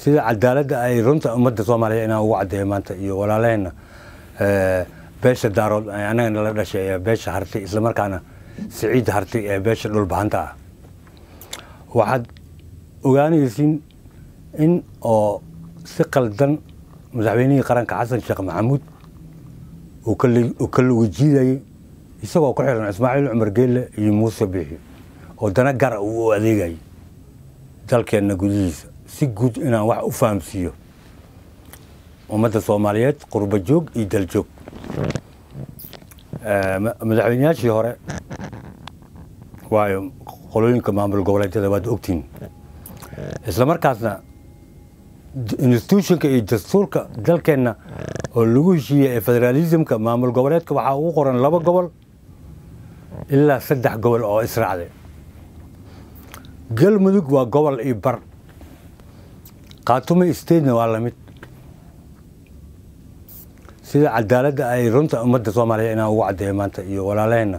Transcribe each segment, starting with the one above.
sida cadaaladda ay runta ummadda soomaaliya inaan ugu caddeeyo maanta iyo walaalaheenna eh, beesha daarood eh, annaga nala dhashay ee eh, beesha harti islamarkaana siciid harti ee beesha dhulbahanta ah waxaad ogaanaysiin in oo si qaldan madaxweynihii qaranka xasan sheekh maxamuud uu ka lugu jiidayay isagoo ku xiran ismaaciil cumar geelle iyo muuse biixi oo dana gara uu u adeegayay dalkeenna gudihiisa si guud inaan wax u fahamsiiyo ummadda soomaaliyeed qurbo joog iyo daljoog madaxweynayaashii hore waayo qolooyinka maamul goboleedyada waad ogtiin isla institutionka iyo dastuurka dalkeenna oo lagu heshiiyey ee federaalismka maamul goboleedka waxaa ugu qoran laba gobol ilaa saddex gobol oo israacday galmudug waa gobol iyo bar khaatumo staidna waa la mid sida cadaaladda ay runta ummadda soomaaliya inaan ugu caddeeyo maanta iyo walaalahayna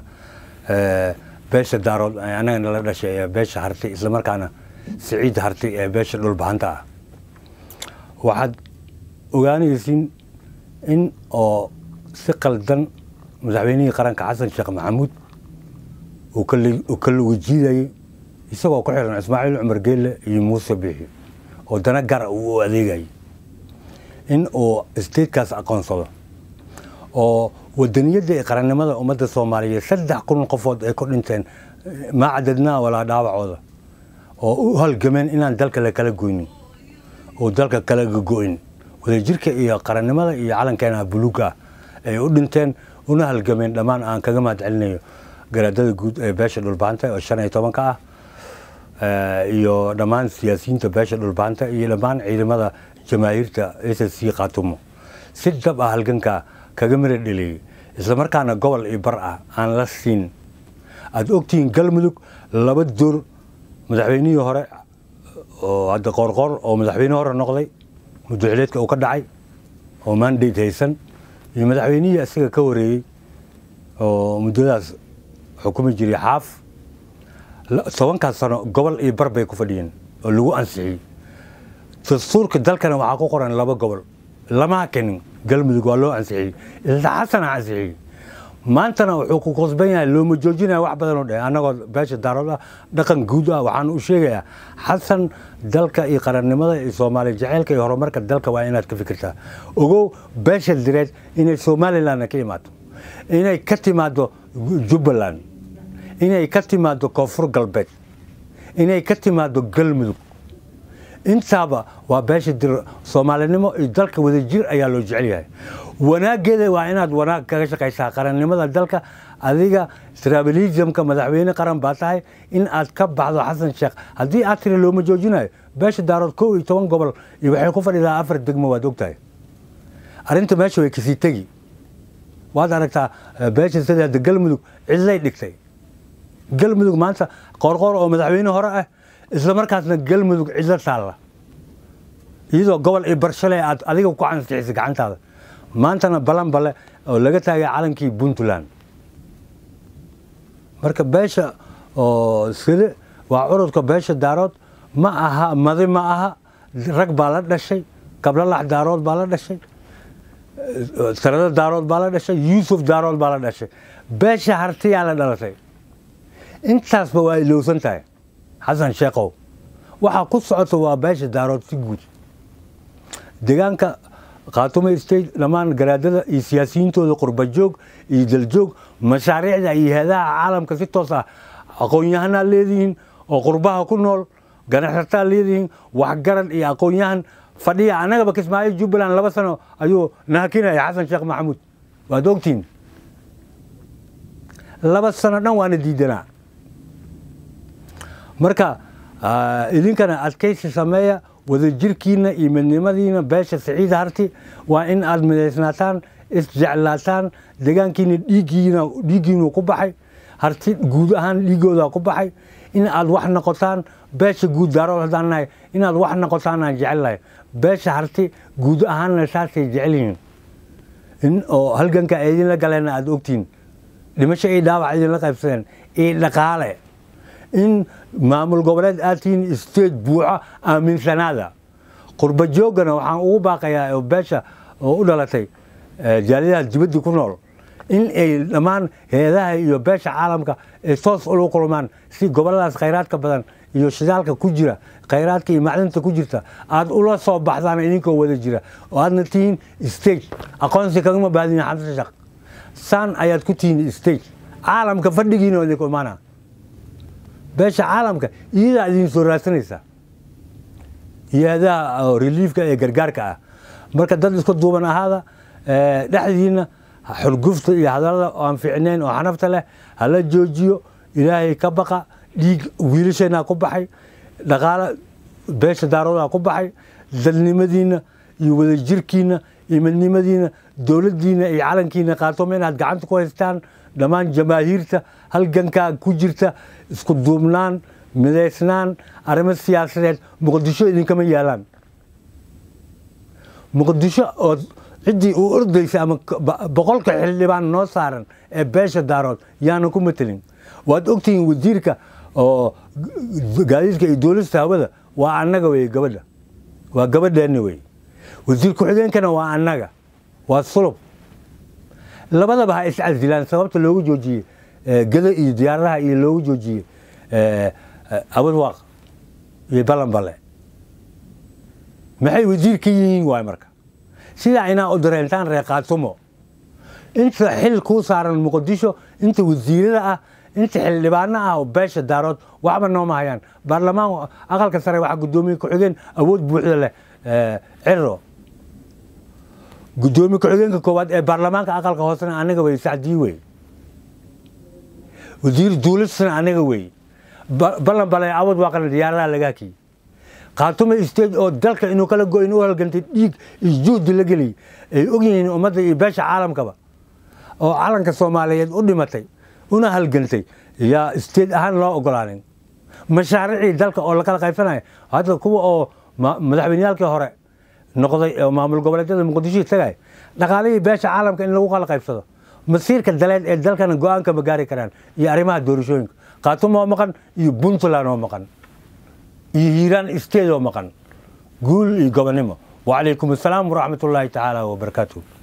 eh, beesha daarood eh, annaga nala dhashay ee eh, beesha hartay islamarkaana siciidda hartay ee beesha dhulbahanta ah waxaad ogaanaysiin in oo si qaldan madaxweynihii qaranka xasan sheekh maxamuud uu ka lugu isagoo ku xiran ismaaciil cumar geelle iyo muuse biixi wadano gara uu u adeegayo in uu staitekaas aqoonsado oo wadaniyada ee qarannimada ummadda soomaaliyeed saddex kun qofood ay ku dhinteen eh, maa cadadnaa walaa dhaawacooda oo u halgameen inaan dalka la kala goynin oo dalka kala go'in wadajirka iyo qarannimada iyo calankeenaha buluuga ay u dhinteen una halgameen dhammaan aan kaga mahad celinayo garaadada guud ee beesha dhulbaanta oo shan iyo tobanka ah Eh, iyo dhammaan siyaasiyiinta beesha dhulbaanta iyo dhammaan ciidamada jamaahiirta c khaatumo si dab ah halgankaa kaga mira dheleeyey islamarkaana gobol iyo bar ah aan la siin aad ogtihiin galmudug laba door madaxweynihii hore oo hadda qoorqoor oo madaxweyne hore noqday muduxileedka uu ka dhacay oo mandate haysan iyo madaxweynihii isaga ka wareeyey oo muddadaas xukumi jiray xaaf tobankaas sano gobol iyo bar bay ku fadhiyeen oo lagu ansixiyey dastuurka dalkana waxaa ku qoran laba gobol lamaa kenin galmudug waa loo ansixiyey iltaxasana ansixiyey maantana wuxuu ku qosban yahay looma joojinaya wax badanoo dhe annagoo beesha daarooda dhaqan guud ah waxaan u sheegayaa xasan dalka iyo qarannimada iyo soomaaliya jaceylka iyo horumarka dalka waa inaad ka fikirtaa ogow beesha direed inay somalilan ka imaado inay ka timaado jubbaland inay ka timaado koonfur galbeed inay ka timaado galmudug intaaba waa beesha dir soomaalinimo iyo dalka wadajir ayaa loo jecel yahay wanaaggeeda waa inaad wanaag kaga shaqaysaa qarannimada dalka adiga trabalismka madaxweyne qaran baa tahay in aad ka baxdo xasan sheekh haddii aad tiri looma joojinayo beesha daarood kow iyo toban gobol iyo waxay ku fadhidaa afar degmo waad ogtahay arrinta meesha way kasii tegi waad aragtaa eh, beesha sideeda galmudug cidlay dhigtay galmudug maanta qoorqoor oo madaxweyne hore ah islamarkaasna galmudug cidlo taalla iyadoo gobol iyo barshale aad adiga ku canasixisay gacantaada maantana balan oo laga taagay calankii puntland marka beesha oo iskale waa curudka beesha daarood ma aha madi ma aha rag baa la dhashay kablalax daarood baa la dhashay sarado daarood baa la dhashay yuusuf daarood baa la dhashay beesha hartiyaa la dhalatay intaasba waa ilowsan tahay xasan sheekow waxaa ku socota waa beesha daarood si guud deegaanka khaatumo state dhammaan garaadada iyo siyaasiyiintooda qurbajoog iyo daljoog mashaariicda iyo heedaha caalamka si toos ah aqoonyahanaa yahanaa leedihiin oo qurbaha ku nool ganaxsataa leedihiin waxgaran iyo aqoonyahan fadhiya annagaba kismaayo jubbaland laba sano ayuu nahakinaya xasan sheekh maxamuud waad ogtiin laba sano dhan waana diidanaa marka ah, idinkana adkaysi sameeya wadajirkiina iyo midnimadiina beesha siciid harti waa in aad midaysnaataan isjeclaataan deegaankiina dhiiggiinu ku baxay harti guud ahaan dhiigooda ku baxay in aad wax noqotaan beesha guud daarool haddaan inaad wax noqotaan aan jecelnahay beesha harti guud ahaanna saasay jecelyihiin in oo halganka idinla galeenna aada ogtihiin dhimasho ay dhaawac idinla qaybsadeen iyo dhaqaale in maamul goboleed aad tihiin state buuxa aaminsanaada qurba joogana waxaan ugu baaqayaa beesha oo u dhalatay jaaladaha dibaddii ku nool in ay dhammaan heedaha iyo beesha caalamka ay toos ula kulmaan si gobolladaas khayraadka badan iyo shidaalka ku jira khayraadka iyo macdanta ku jirta aad ula soo baxdaan idinkoo wada jira oo aadna tihiin state aqoonsi kagama baahdiin xanta saan ayaad ku tihiin state caalamka fadhigiina idinku imaana beesha caalamka iyadaa idin soo raadsanaysa iyaadaha reliifka ee gargaarka ah marka dad isku duuban ahaada dhexdiina xulgufta iyo hadallada aan fiicnayn oo xanafta leh hala joojiyo ilaahay ka baqa dhiig wiilasheenaa ku baxay dhaqaalo beesha daaroodaa ku baxay dadnimadiina iyo wadajirkiina imadnimadiina midnimadiinna iyo calankiina qaatoma inaad gacanta ku haystaan dhammaan jamaahiirta halgankaa ku jirta isku duubnaan midaysnaan arrimo siyaasadeed muqdisho idinkama yaalaan muqdisho ood ciddii uu ordaysa ama boqolka xildhibaan noo saaran ee beesha daarood yaana ku matelin waad ogtihiin wasiirka oo gaadiidka iyo duulista hawada waa annaga wey gabadha waa gabadheenna wey wasiir ku-xigeenkana waa annaga waa sulub labadaba ha iscasilaan sababta loogu joojiyey eh, gada iyo diyaaradaha iyo loogu joojiyey eh, eh, abadwaaq iyo balanbale maxay wasiir ka yihiin waay marka sidaa inaa u dareentaan reer inta xil kuu saaran muqadisho inta wasiirada ah inta xildhibaano ah oo beesha daarood waxba nooma hayaan baarlamaan aqalka sare waxaa guddoomiye ku-xigeen awood buuxda leh ciro gudoomiye ku-xigeenka koowaad ee baarlamaanka aqalka hoosena anaga wey sacdii wey wasiir duulasna anaga wey ballan balay awad waaqana diyaaradaha lagaakii khaatumo stage oo dalka inuu kala go-in halgantay dhiig iyo la geliyey ay ogyihiin ummadda iyo beesha caalamkaba oo calanka soomaaliyeed u dhimatay una halgantay yaa state ahaan loo ogolaanin mashaaricii dalka oo lakala qaybsanaya hadda kuwa oo madaxweyneyaalkii hore noqday oo maamul goboleedyada muqdisho tagay dhaqaalihii beesha caalamka in lagu kala qaybsado masiirka daleed ee dalkana go-aanka ma gaari karaan iyo arrimaha doorashooyinka khatum oo maqan iyo puntland oo maqan iyo hiiraan state oo maqan guul iyo gobonnimo wacalaykum assalaam waraxmatullaahi tacaala wabarakaatu